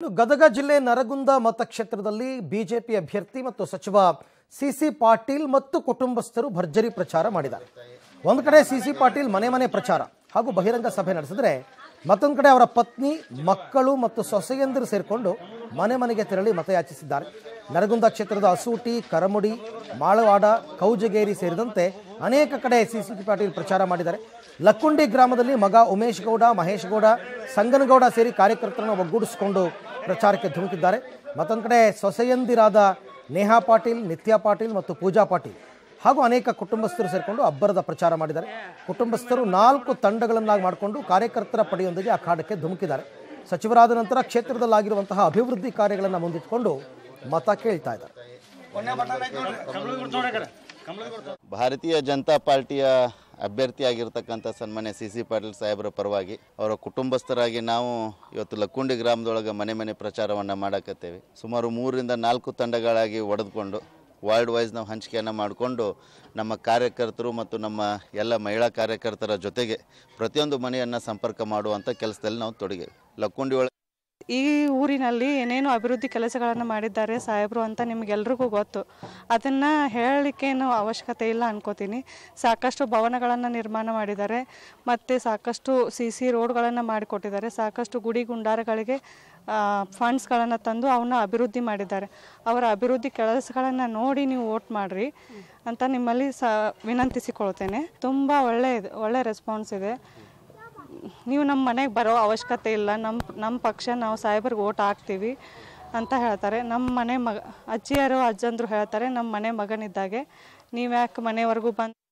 ಇನ್ನು ಗದಗ ಜಿಲ್ಲೆ ನರಗುಂದ ಮತಕ್ಷೇತ್ರದಲ್ಲಿ ಬಿಜೆಪಿ ಅಭ್ಯರ್ಥಿ ಮತ್ತು ಸಚಿವ ಸಿಸಿ ಪಾಟೀಲ್ ಮತ್ತು ಕುಟುಂಬಸ್ಥರು ಭರ್ಜರಿ ಪ್ರಚಾರ ಮಾಡಿದ್ದಾರೆ ಒಂದು ಕಡೆ ಸಿಸಿ ಪಾಟೀಲ್ ಮನೆ ಮನೆ ಪ್ರಚಾರ ಹಾಗೂ ಬಹಿರಂಗ ಸಭೆ ನಡೆಸಿದ್ರೆ ಮತ್ತೊಂದು ಕಡೆ ಅವರ ಪತ್ನಿ ಮಕ್ಕಳು ಮತ್ತು ಸೊಸೆಯಂದಿರು ಸೇರಿಕೊಂಡು ಮನೆ ಮನೆಗೆ ತೆರಳಿ ಮತಯಾಚಿಸಿದ್ದಾರೆ ನರಗುಂದ ಕ್ಷೇತ್ರದ ಅಸೂಟಿ ಕರಮುಡಿ ಮಾಳವಾಡ ಕೌಜಗೇರಿ ಸೇರಿದಂತೆ ಅನೇಕ ಕಡೆ ಸಿ ಸಿ ಪಾಟೀಲ್ ಪ್ರಚಾರ ಮಾಡಿದ್ದಾರೆ ಲಕ್ಕುಂಡಿ ಗ್ರಾಮದಲ್ಲಿ ಮಗ ಉಮೇಶ್ ಗೌಡ ಮಹೇಶ್ ಗೌಡ ಸಂಗನಗೌಡ ಸೇರಿ ಕಾರ್ಯಕರ್ತರನ್ನು ಒಗ್ಗೂಡಿಸಿಕೊಂಡು ಪ್ರಚಾರಕ್ಕೆ ಧುಮುಕಿದ್ದಾರೆ ಮತ್ತೊಂದು ಕಡೆ ಸೊಸೆಯಂದಿರಾದ ನೇಹಾ ಪಾಟೀಲ್ ನಿತ್ಯಾ ಪಾಟೀಲ್ ಮತ್ತು ಪೂಜಾ ಪಾಟೀಲ್ ಹಾಗೂ ಅನೇಕ ಕುಟುಂಬಸ್ಥರು ಸೇರಿಕೊಂಡು ಅಬ್ಬರದ ಪ್ರಚಾರ ಮಾಡಿದ್ದಾರೆ ಕುಟುಂಬಸ್ಥರು ನಾಲ್ಕು ತಂಡಗಳನ್ನಾಗಿ ಮಾಡಿಕೊಂಡು ಕಾರ್ಯಕರ್ತರ ಪಡೆಯೊಂದಿಗೆ ಅಖಾಡಕ್ಕೆ ಧುಮುಕಿದ್ದಾರೆ ಸಚಿವರಾದ ನಂತರ ಕ್ಷೇತ್ರದಲ್ಲಾಗಿರುವಂತಹ ಅಭಿವೃದ್ಧಿ ಕಾರ್ಯಗಳನ್ನು ಮುಂದಿಟ್ಟುಕೊಂಡು ಮತ ಕೇಳ್ತಾ ಇದ್ದಾರೆ ಭಾರತೀಯ ಜನತಾ ಪಾರ್ಟಿಯ ಅಭ್ಯರ್ಥಿಯಾಗಿರ್ತಕ್ಕಂಥ ಸನ್ಮಾನ್ಯ ಸಿ ಸಿ ಪಾಟೀಲ್ ಸಾಹೇಬರ ಪರವಾಗಿ ಅವರ ಕುಟುಂಬಸ್ಥರಾಗಿ ನಾವು ಇವತ್ತು ಲಕ್ಕುಂಡಿ ಗ್ರಾಮದೊಳಗೆ ಮನೆ ಮನೆ ಪ್ರಚಾರವನ್ನು ಮಾಡಕತ್ತೇವೆ ಸುಮಾರು ಮೂರರಿಂದ ನಾಲ್ಕು ತಂಡಗಳಾಗಿ ಒಡೆದುಕೊಂಡು ವಾರ್ಡ್ ವೈಸ್ ನಾವು ಹಂಚಿಕೆಯನ್ನು ಮಾಡಿಕೊಂಡು ನಮ್ಮ ಕಾರ್ಯಕರ್ತರು ಮತ್ತು ನಮ್ಮ ಎಲ್ಲ ಮಹಿಳಾ ಕಾರ್ಯಕರ್ತರ ಜೊತೆಗೆ ಪ್ರತಿಯೊಂದು ಮನೆಯನ್ನು ಸಂಪರ್ಕ ಮಾಡುವಂಥ ಕೆಲಸದಲ್ಲಿ ನಾವು ತೊಡಗಿ ಲಕ್ಕುಂಡಿ ಈ ಊರಿನಲ್ಲಿ ಏನೇನು ಅಭಿವೃದ್ಧಿ ಕೆಲಸಗಳನ್ನು ಮಾಡಿದ್ದಾರೆ ಸಾಹೇಬರು ಅಂತ ನಿಮಗೆಲ್ರಿಗೂ ಗೊತ್ತು ಅದನ್ನು ಹೇಳಲಿಕ್ಕೇನು ಅವಶ್ಯಕತೆ ಇಲ್ಲ ಅನ್ಕೋತೀನಿ ಸಾಕಷ್ಟು ಭವನಗಳನ್ನು ನಿರ್ಮಾಣ ಮಾಡಿದ್ದಾರೆ ಮತ್ತು ಸಾಕಷ್ಟು ಸಿ ಸಿ ರೋಡ್ಗಳನ್ನು ಮಾಡಿಕೊಟ್ಟಿದ್ದಾರೆ ಸಾಕಷ್ಟು ಗುಡಿ ಗುಂಡಾರಗಳಿಗೆ ಫಂಡ್ಸ್ಗಳನ್ನು ತಂದು ಅವನ್ನ ಅಭಿವೃದ್ಧಿ ಮಾಡಿದ್ದಾರೆ ಅವರ ಅಭಿವೃದ್ಧಿ ಕೆಲಸಗಳನ್ನು ನೋಡಿ ನೀವು ವೋಟ್ ಮಾಡಿರಿ ಅಂತ ನಿಮ್ಮಲ್ಲಿ ಸ ವಿನಂತಿಸಿಕೊಳ್ತೇನೆ ತುಂಬ ಒಳ್ಳೆಯದು ಒಳ್ಳೆಯ ರೆಸ್ಪಾನ್ಸ್ ಇದೆ ನೀವು ನಮ್ಮ ಮನೆಗೆ ಬರೋ ಅವಶ್ಯಕತೆ ಇಲ್ಲ ನಮ್ಮ ನಮ್ಮ ಪಕ್ಷ ನಾವು ಸಾಹೇಬ್ರಿಗೆ ಓಟ್ ಹಾಕ್ತೀವಿ ಅಂತ ಹೇಳ್ತಾರೆ ನಮ್ಮ ಮನೆ ಮಗ ಅಜ್ಜಿಯರು ಅಜ್ಜಂದ್ರು ಹೇಳ್ತಾರೆ ನಮ್ಮ ಮನೆ ಮಗನಿದ್ದಾಗೆ ನೀವು ಯಾಕೆ ಮನೆವರೆಗೂ ಬಂದು